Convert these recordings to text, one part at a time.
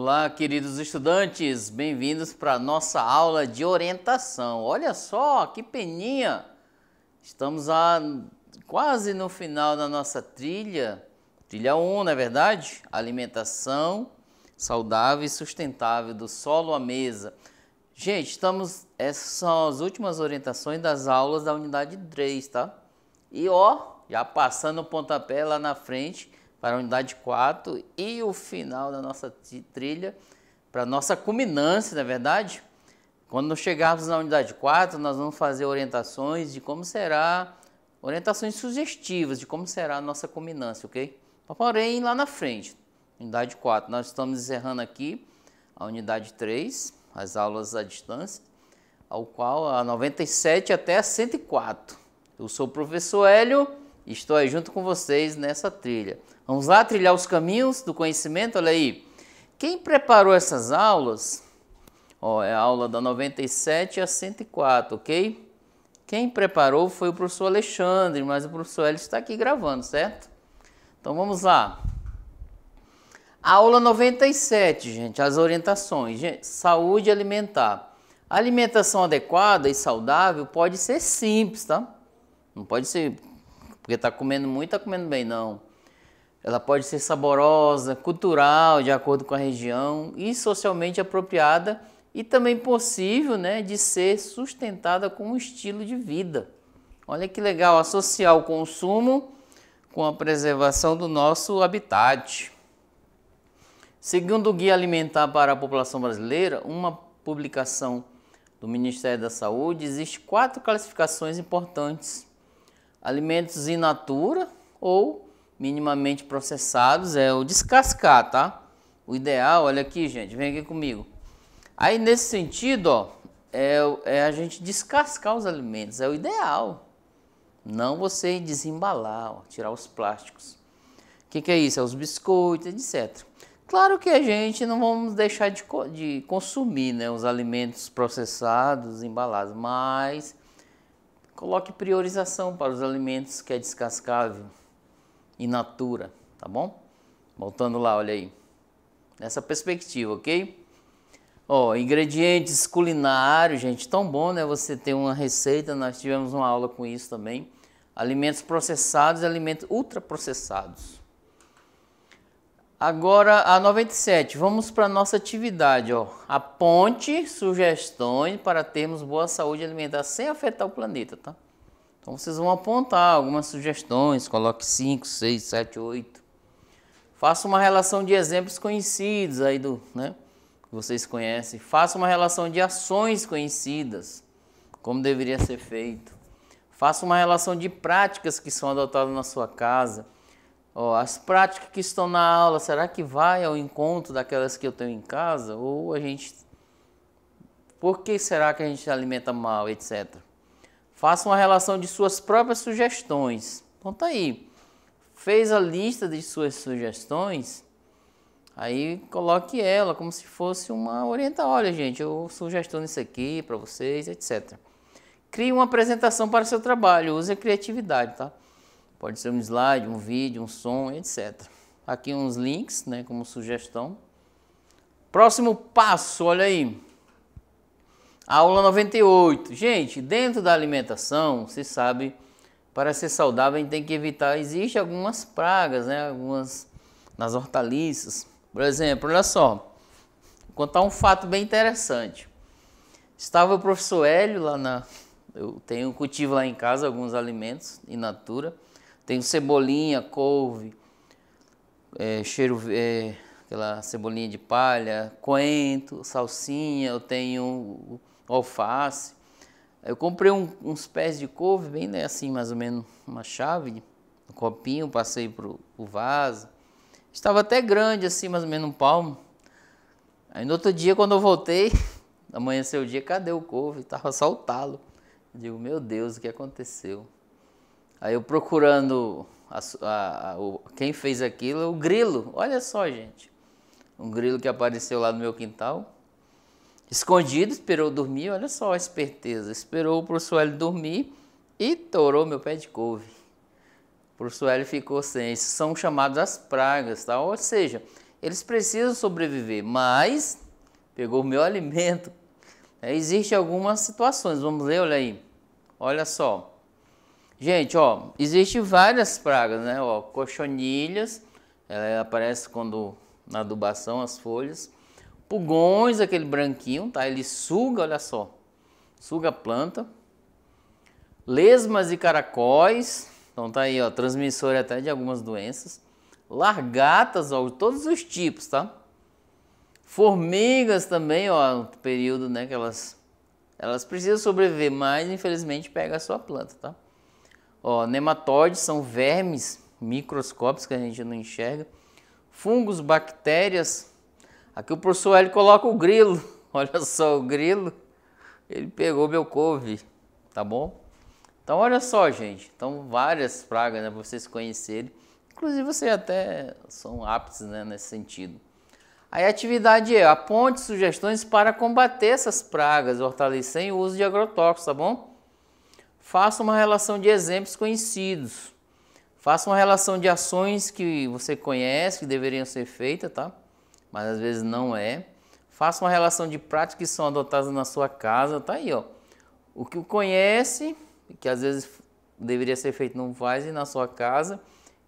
Olá, queridos estudantes, bem-vindos para a nossa aula de orientação. Olha só que peninha! Estamos a, quase no final da nossa trilha, trilha 1, não é verdade? Alimentação saudável e sustentável do solo à mesa. Gente, estamos. Essas são as últimas orientações das aulas da unidade 3, tá? E ó, já passando o pontapé lá na frente para a unidade 4 e o final da nossa trilha, para a nossa culminância, na é verdade. Quando chegarmos na unidade 4, nós vamos fazer orientações de como será, orientações sugestivas de como será a nossa culminância, ok? Porém, lá na frente, unidade 4, nós estamos encerrando aqui a unidade 3, as aulas à distância, ao qual a 97 até a 104. Eu sou o professor Hélio e estou aí junto com vocês nessa trilha. Vamos lá trilhar os caminhos do conhecimento, olha aí. Quem preparou essas aulas? Ó, é a aula da 97 a 104, ok? Quem preparou foi o professor Alexandre, mas o professor Hélio está aqui gravando, certo? Então vamos lá. Aula 97, gente, as orientações. Gente, saúde alimentar. A alimentação adequada e saudável pode ser simples, tá? Não pode ser porque está comendo muito, está comendo bem, não. Ela pode ser saborosa, cultural, de acordo com a região, e socialmente apropriada e também possível né, de ser sustentada como um estilo de vida. Olha que legal associar o consumo com a preservação do nosso habitat. Segundo o Guia Alimentar para a População Brasileira, uma publicação do Ministério da Saúde, existem quatro classificações importantes: alimentos in natura ou minimamente processados é o descascar, tá? O ideal, olha aqui, gente, vem aqui comigo. Aí nesse sentido, ó, é, é a gente descascar os alimentos, é o ideal. Não você desembalar, ó, tirar os plásticos. O que, que, é isso? É os biscoitos, etc. Claro que a gente não vamos deixar de, de consumir né, os alimentos processados, embalados, mas coloque priorização para os alimentos que é descascável e natura, tá bom? Voltando lá, olha aí. Nessa perspectiva, ok? Ó, ingredientes culinários, gente, tão bom, né? Você tem uma receita, nós tivemos uma aula com isso também. Alimentos processados e alimentos ultraprocessados. Agora, a 97, vamos para a nossa atividade, ó. Aponte sugestões para termos boa saúde alimentar sem afetar o planeta, tá? Então vocês vão apontar algumas sugestões, coloque 5, 6, 7, 8. Faça uma relação de exemplos conhecidos aí do, né, que vocês conhecem. Faça uma relação de ações conhecidas, como deveria ser feito. Faça uma relação de práticas que são adotadas na sua casa. Oh, as práticas que estão na aula, será que vai ao encontro daquelas que eu tenho em casa? Ou a gente. Por que será que a gente alimenta mal, etc. Faça uma relação de suas próprias sugestões. Conta aí. Fez a lista de suas sugestões, aí coloque ela como se fosse uma orientação. olha gente, eu sugestiono isso aqui para vocês, etc. Crie uma apresentação para o seu trabalho, use a criatividade, tá? Pode ser um slide, um vídeo, um som, etc. Aqui uns links, né, como sugestão. Próximo passo, olha aí. Aula 98. Gente, dentro da alimentação, você sabe, para ser saudável a gente tem que evitar, existe algumas pragas, né? Algumas nas hortaliças. Por exemplo, olha só, vou contar um fato bem interessante. Estava o professor Hélio lá na. Eu tenho cultivo lá em casa alguns alimentos in natura. Tenho cebolinha, couve, é, cheiro, é, aquela cebolinha de palha, coentro, salsinha. Eu tenho alface. Eu comprei um, uns pés de couve, bem né, assim, mais ou menos uma chave, um copinho, passei pro o vaso. Estava até grande, assim, mais ou menos um palmo. Aí no outro dia, quando eu voltei, amanheceu o dia, cadê o couve? estava só o talo. Eu digo, meu Deus, o que aconteceu? Aí eu procurando a, a, a, o, quem fez aquilo, o grilo. Olha só, gente. Um grilo que apareceu lá no meu quintal escondido, esperou dormir, olha só a esperteza. Esperou o professor Hélio dormir e torou meu pé de couve. O professor Hélio ficou sem. Esses são chamados as pragas, tá? Ou seja, eles precisam sobreviver, mas pegou o meu alimento. É, Existem algumas situações, vamos ler, olha aí. Olha só. Gente, ó, existe várias pragas, né? Ó, cochonilhas, ela aparece quando na adubação as folhas Pulgões, aquele branquinho, tá? Ele suga, olha só, suga a planta. Lesmas e caracóis, então tá aí, ó, Transmissor até de algumas doenças. Largatas, ó, todos os tipos, tá? Formigas também, ó, no período, né, que elas, elas precisam sobreviver, mas infelizmente pega a sua planta, tá? Ó, nematóides são vermes microscópicos que a gente não enxerga. Fungos, bactérias, Aqui o professor Hélio coloca o grilo. Olha só o grilo. Ele pegou meu couve, tá bom? Então olha só, gente. Então várias pragas, né, para vocês conhecerem. Inclusive vocês até são aptos, né, nesse sentido. Aí a atividade é aponte sugestões para combater essas pragas hortaliças sem uso de agrotóxicos, tá bom? Faça uma relação de exemplos conhecidos. Faça uma relação de ações que você conhece, que deveriam ser feitas, tá? mas às vezes não é. Faça uma relação de práticas que são adotadas na sua casa, tá aí, ó. O que conhece, que às vezes deveria ser feito, não faz, e na sua casa,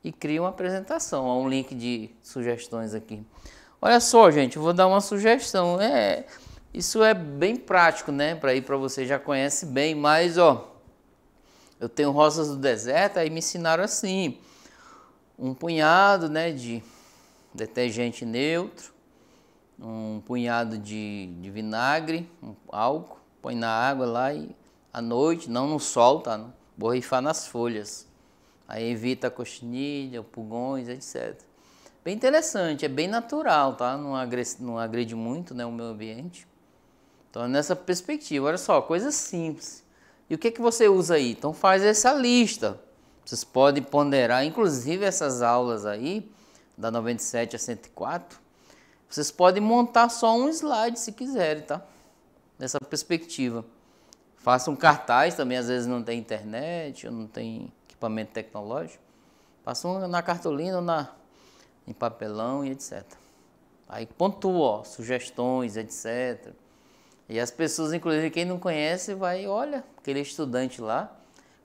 e cria uma apresentação, ó, um link de sugestões aqui. Olha só, gente, vou dar uma sugestão. É, isso é bem prático, né? Para ir para você já conhece bem, mas ó, eu tenho rosas do deserto, aí me ensinaram assim, um punhado, né, de detergente neutro, um punhado de, de vinagre, um álcool, põe na água lá e à noite, não no sol, tá? Borrifar nas folhas. Aí evita a cochinilha, pulgões, etc. Bem interessante, é bem natural, tá? Não agride, não agride muito né, o meio ambiente. Então, é nessa perspectiva, olha só, coisa simples. E o que, é que você usa aí? Então, faz essa lista. Vocês podem ponderar, inclusive essas aulas aí, da 97 a 104, vocês podem montar só um slide se quiserem, tá? Nessa perspectiva. Façam cartaz também, às vezes não tem internet, ou não tem equipamento tecnológico. faça um na cartolina ou na, em papelão e etc. Aí pontua, ó, sugestões, etc. E as pessoas, inclusive quem não conhece, vai, olha, aquele estudante lá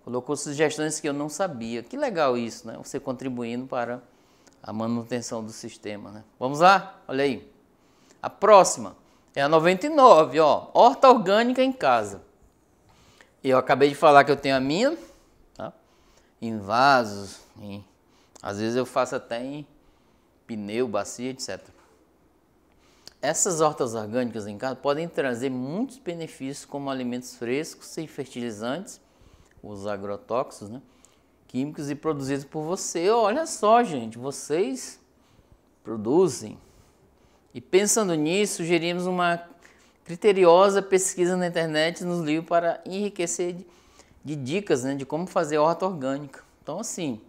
colocou sugestões que eu não sabia. Que legal isso, né? Você contribuindo para a manutenção do sistema. Né? Vamos lá? Olha aí. A próxima é a 99, ó, horta orgânica em casa. Eu acabei de falar que eu tenho a minha, tá? em vasos, em... às vezes eu faço até em pneu, bacia, etc. Essas hortas orgânicas em casa podem trazer muitos benefícios como alimentos frescos sem fertilizantes, os agrotóxicos, né? químicos e produzidos por você. Olha só, gente, vocês produzem. E pensando nisso, sugerimos uma criteriosa pesquisa na internet nos livros para enriquecer de, de dicas né, de como fazer horta orgânica. Então, assim,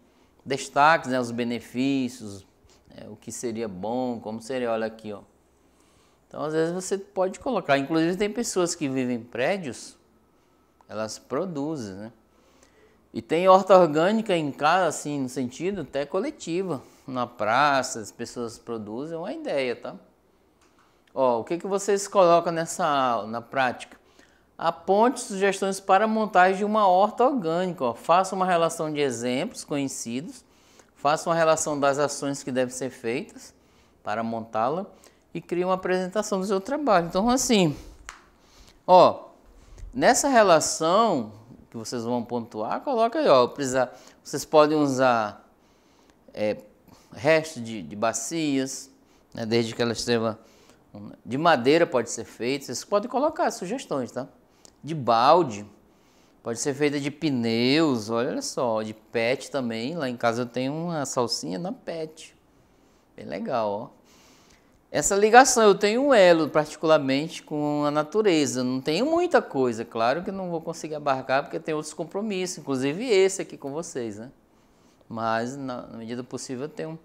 destaques, né, os benefícios, né, o que seria bom, como seria, olha aqui, ó. Então, às vezes você pode colocar. Inclusive, tem pessoas que vivem em prédios, elas produzem, né? E tem horta orgânica em casa, assim, no sentido até coletiva. Na praça, as pessoas produzem, é uma ideia, tá? Ó, o que, que vocês colocam nessa aula, na prática? Aponte sugestões para montagem de uma horta orgânica. Ó. Faça uma relação de exemplos conhecidos, faça uma relação das ações que devem ser feitas para montá-la e crie uma apresentação do seu trabalho. Então, assim, ó, nessa relação que vocês vão pontuar, coloca aí, ó, precisa, vocês podem usar é, resto de, de bacias, né, desde que ela esteja de madeira pode ser feito vocês podem colocar sugestões, tá? De balde, pode ser feita de pneus, olha só, de pet também, lá em casa eu tenho uma salsinha na pet, bem legal, ó essa ligação. Eu tenho um elo, particularmente, com a natureza. Não tenho muita coisa. Claro que não vou conseguir abarcar, porque tem outros compromissos, inclusive esse aqui com vocês, né? Mas, na, medida possível, eu tenho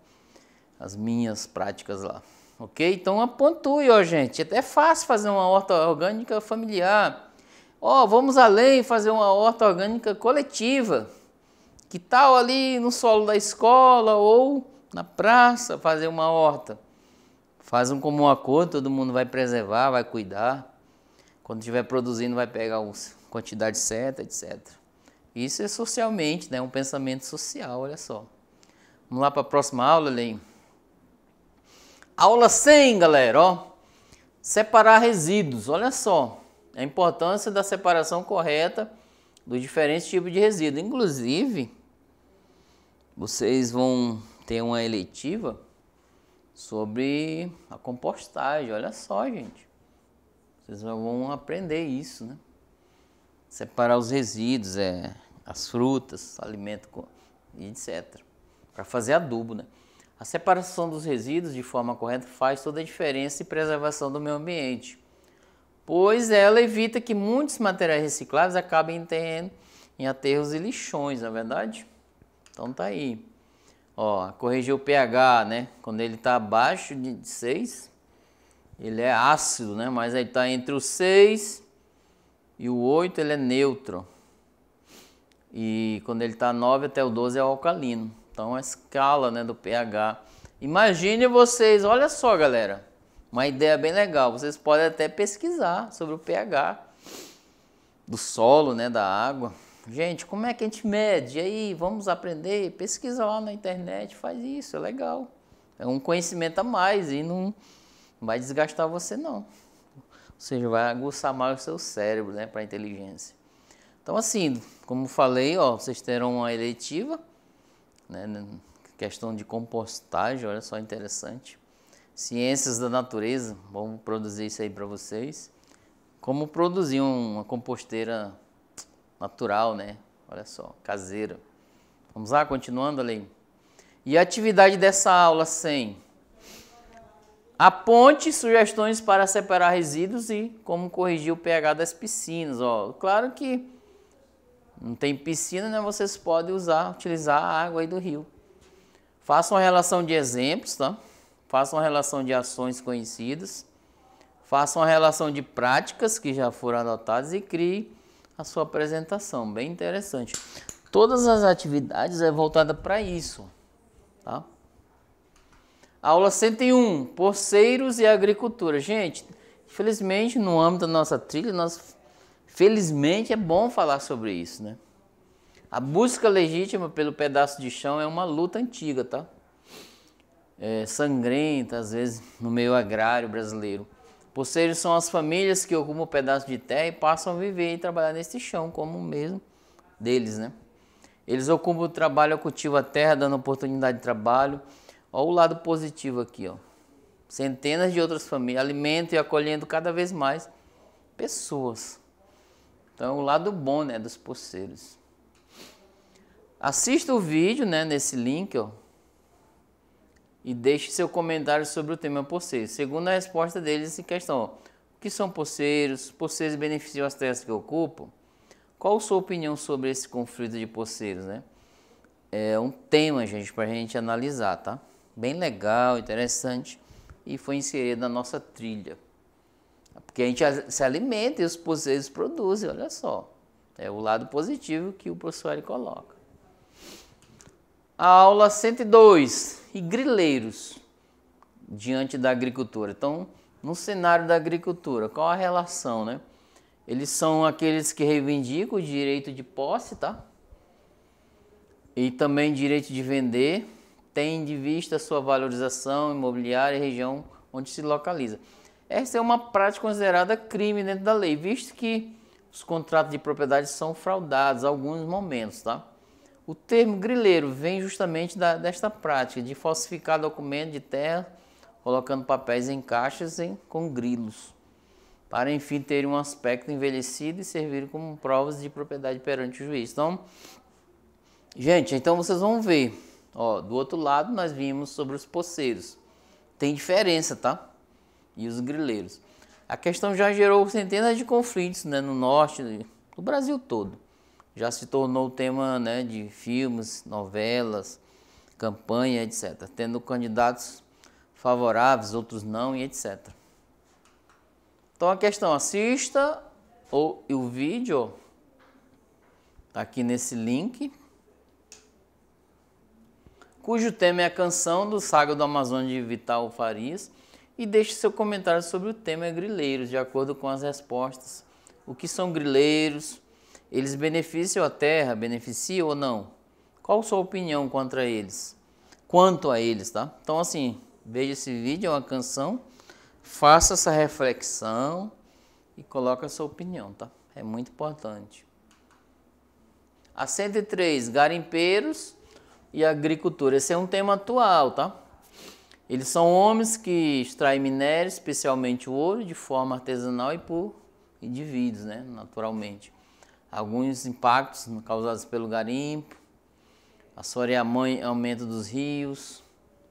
as minhas práticas lá. Ok? Então, apontue, ó, gente. É fácil fazer uma horta orgânica familiar. Ó, vamos além fazer uma horta orgânica coletiva. Que tal ali no solo da escola ou na praça fazer uma horta? Faz um comum acordo, todo mundo vai preservar, vai cuidar. Quando estiver produzindo, vai pegar a quantidade certa, etc. Isso é socialmente, né? um pensamento social, olha só. Vamos lá para a próxima aula, Lei. Aula 100, galera, ó. Separar resíduos, olha só. A importância da separação correta dos diferentes tipos de resíduos. Inclusive, vocês vão ter uma eletiva sobre a compostagem. Olha só, gente. Vocês vão aprender isso, né? Separar os resíduos, é, as frutas, alimento e etc. Para fazer adubo, né? A separação dos resíduos de forma correta faz toda a diferença em preservação do meio ambiente, pois ela evita que muitos materiais recicláveis acabem em em aterros e lixões, na é verdade? Então tá aí. Ó, o pH, né? Quando ele está abaixo de 6, ele é ácido, né? Mas ele está entre o 6 e o 8, ele é neutro. E quando ele está 9 até o 12 é alcalino. Então a é escala né, do pH. Imagine vocês, olha só galera, uma ideia bem legal. Vocês podem até pesquisar sobre o pH do solo, né, da água. Gente, como é que a gente mede? E aí, vamos aprender? Pesquisa lá na internet, faz isso, é legal. É um conhecimento a mais e não vai desgastar você, não. Ou seja, vai aguçar mais o seu cérebro, né, para inteligência. Então, assim, como falei, ó, vocês terão uma eletiva, né, questão de compostagem, olha só interessante. Ciências da natureza, vamos produzir isso aí para vocês. Como produzir uma composteira natural, né? Olha só, caseiro. Vamos lá, continuando ali. E a atividade dessa aula 100. Aponte sugestões para separar resíduos e como corrigir o pH das piscinas. Ó, claro que não tem piscina, né? Vocês podem usar, utilizar a água aí do rio. Faça uma relação de exemplos, tá? Faça uma relação de ações conhecidas. Faça uma relação de práticas que já foram adotadas e crie a sua apresentação, bem interessante. Todas as atividades é voltada para isso, tá? Aula 101, Porceiros e Agricultura. Gente, infelizmente no âmbito da nossa trilha, nós felizmente é bom falar sobre isso, né? A busca legítima pelo pedaço de chão é uma luta antiga, tá? É, sangrenta, às vezes, no meio agrário brasileiro. Poceiros são as famílias que ocupam um pedaço de terra e passam a viver e trabalhar nesse chão, como mesmo deles, né? Eles ocupam o trabalho, cultivam a terra, dando oportunidade de trabalho. Olha o lado positivo aqui, ó. Centenas de outras famílias, alimentam e acolhendo cada vez mais pessoas. Então, o lado bom, né, dos poceiros. Assista o vídeo, né, nesse link, ó e deixe seu comentário sobre o tema pulseiro. Segundo a resposta deles em questão, o que são pulseiros? Pulseiros beneficiam as terras que ocupam? Qual a sua opinião sobre esse conflito de pulseiros, né? É um tema, gente, para a gente analisar, tá? Bem legal, interessante e foi inserido na nossa trilha. Porque a gente se alimenta e os pulseiros produzem, olha só. É o lado positivo que o professor coloca. A aula 102 e grileiros diante da agricultura. Então, no cenário da agricultura, qual a relação, né? Eles são aqueles que reivindicam o direito de posse, tá? E também direito de vender, tem de vista sua valorização imobiliária e região onde se localiza. Essa é uma prática considerada crime dentro da lei, visto que os contratos de propriedade são fraudados em alguns momentos, tá? O termo grileiro vem justamente da, desta prática de falsificar documento de terra, colocando papéis em caixas com grilos, para enfim terem um aspecto envelhecido e servirem como provas de propriedade perante o juiz. Então, gente, então vocês vão ver. Ó, do outro lado nós vimos sobre os poceiros. Tem diferença, tá? E os grileiros. A questão já gerou centenas de conflitos né, no norte do Brasil todo já se tornou tema né, de filmes, novelas, campanha, etc., tendo candidatos favoráveis, outros não e etc. Então a questão, assista ou, o vídeo, tá aqui nesse link, cujo tema é a canção do Saga do Amazonas de Vital Farias, e deixe seu comentário sobre o tema é grileiros, de acordo com as respostas. O que são grileiros? eles beneficiam a terra, beneficiam ou não? Qual a sua opinião contra eles? Quanto a eles, tá? Então, assim, veja esse vídeo, é uma canção, faça essa reflexão e coloque a sua opinião, tá? É muito importante. A 103, garimpeiros e agricultura. Esse é um tema atual, tá? Eles são homens que extraem minérios, especialmente o ouro, de forma artesanal e por indivíduos, né? Naturalmente alguns impactos causados pelo garimpo, a mãe aumento dos rios,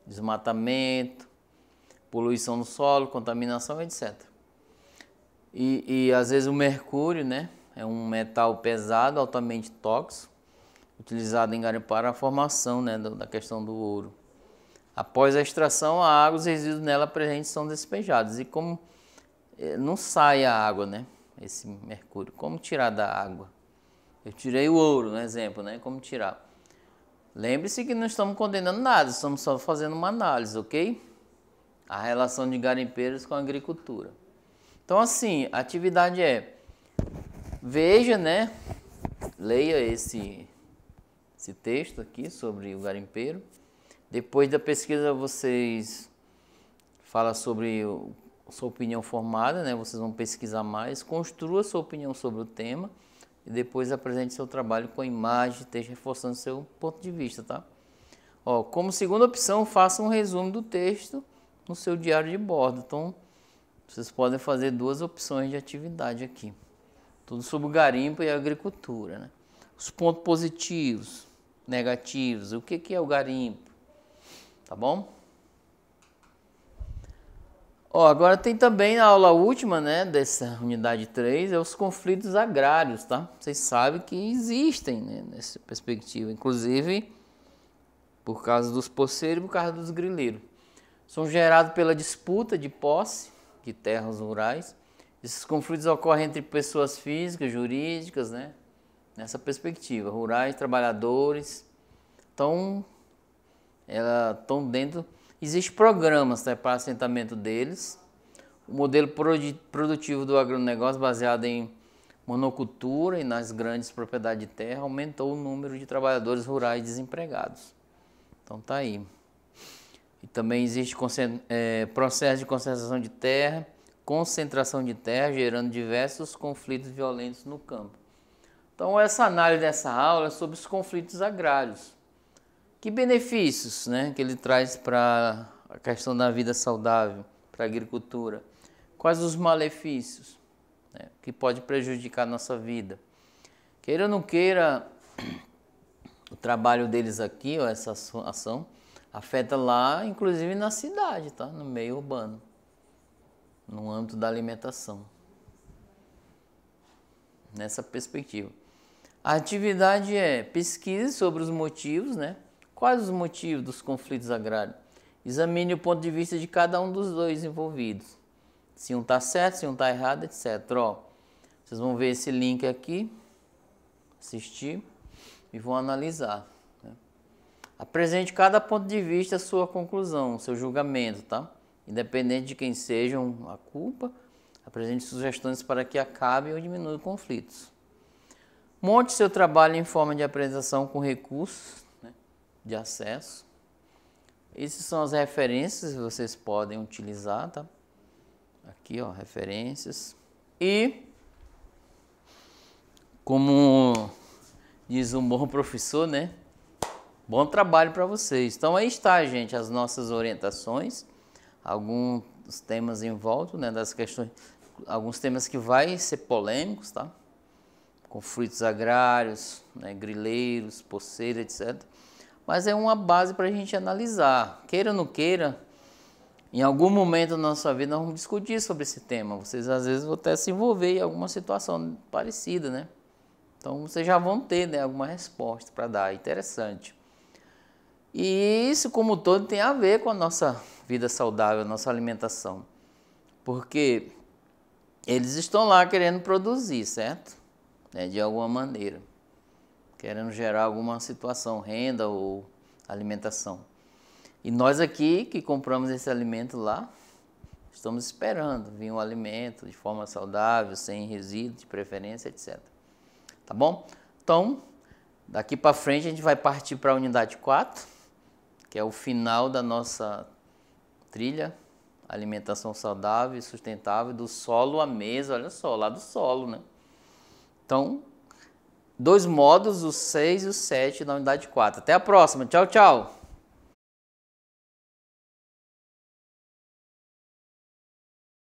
desmatamento, poluição do solo, contaminação, etc. E, e às vezes o mercúrio, né, é um metal pesado, altamente tóxico, utilizado em garimpo para a formação, né, da questão do ouro. Após a extração, a água, os resíduos nela presentes são despejados. E como eh, não sai a água, né? esse mercúrio. Como tirar da água? Eu tirei o ouro, no exemplo, né? Como tirar? Lembre-se que não estamos condenando nada, estamos só fazendo uma análise, ok? A relação de garimpeiros com a agricultura. Então, assim, a atividade é: veja, né? Leia esse, esse texto aqui sobre o garimpeiro. Depois da pesquisa, vocês fala sobre o sua opinião formada, né? vocês vão pesquisar mais, construa sua opinião sobre o tema e depois apresente seu trabalho com a imagem, texto reforçando seu ponto de vista. Tá? Ó, como segunda opção, faça um resumo do texto no seu diário de bordo. Então, vocês podem fazer duas opções de atividade aqui. Tudo sobre o garimpo e a agricultura. Né? Os pontos positivos, negativos, o que, que é o garimpo, tá bom? Ó, agora tem também na aula última, né, dessa unidade 3, é os conflitos agrários, tá? Vocês sabem que existem, né, nessa perspectiva, inclusive por causa dos poceiros e por causa dos grileiros. São gerados pela disputa de posse de terras rurais. Esses conflitos ocorrem entre pessoas físicas, jurídicas, né, nessa perspectiva, rurais, trabalhadores, estão, ela, estão dentro Existem programas né, para assentamento deles. O modelo produtivo do agronegócio, baseado em monocultura e nas grandes propriedades de terra, aumentou o número de trabalhadores rurais desempregados. Então tá aí. E também existe é, processo de concentração de terra, concentração de terra, gerando diversos conflitos violentos no campo. Então essa análise dessa aula é sobre os conflitos agrários. Que benefícios né, que ele traz para a questão da vida saudável, para a agricultura? Quais os malefícios né, que pode prejudicar a nossa vida? Queira ou não queira, o trabalho deles aqui, ó, essa ação, afeta lá, inclusive na cidade, tá? no meio urbano, no âmbito da alimentação. Nessa perspectiva. A atividade é pesquisa sobre os motivos, né? Quais os motivos dos conflitos agrários? Examine o ponto de vista de cada um dos dois envolvidos. Se um está certo, se um está errado, etc. Ó, vocês vão ver esse link aqui, assistir e vão analisar. Né? Apresente cada ponto de vista, sua conclusão, seu julgamento, tá? Independente de quem sejam a culpa, apresente sugestões para que acabe ou diminua conflitos. Monte seu trabalho em forma de apresentação com recursos de acesso. Essas são as referências que vocês podem utilizar, tá? Aqui, ó, referências. E, como diz um bom professor, né? Bom trabalho para vocês. Então, aí está, gente, as nossas orientações. Alguns temas em volta, né? Das questões... Alguns temas que vai ser polêmicos, tá? Conflitos agrários, né, grileiros, poceira, etc mas é uma base para a gente analisar. Queira ou não queira, em algum momento da nossa vida nós vamos discutir sobre esse tema. Vocês às vezes vão até se envolver em alguma situação parecida, né? Então vocês já vão ter né, alguma resposta para dar, interessante. E isso, como todo, tem a ver com a nossa vida saudável, a nossa alimentação. Porque eles estão lá querendo produzir, certo? É, de alguma maneira querendo gerar alguma situação, renda ou alimentação. E nós aqui que compramos esse alimento lá, estamos esperando vir um alimento de forma saudável, sem resíduos, de preferência, etc. Tá bom? Então, daqui para frente a gente vai partir para a unidade 4, que é o final da nossa trilha alimentação saudável e sustentável do solo à mesa, olha só, lá do solo, né? Então, dois módulos, o 6 e o 7 na unidade 4. Até a próxima. Tchau, tchau.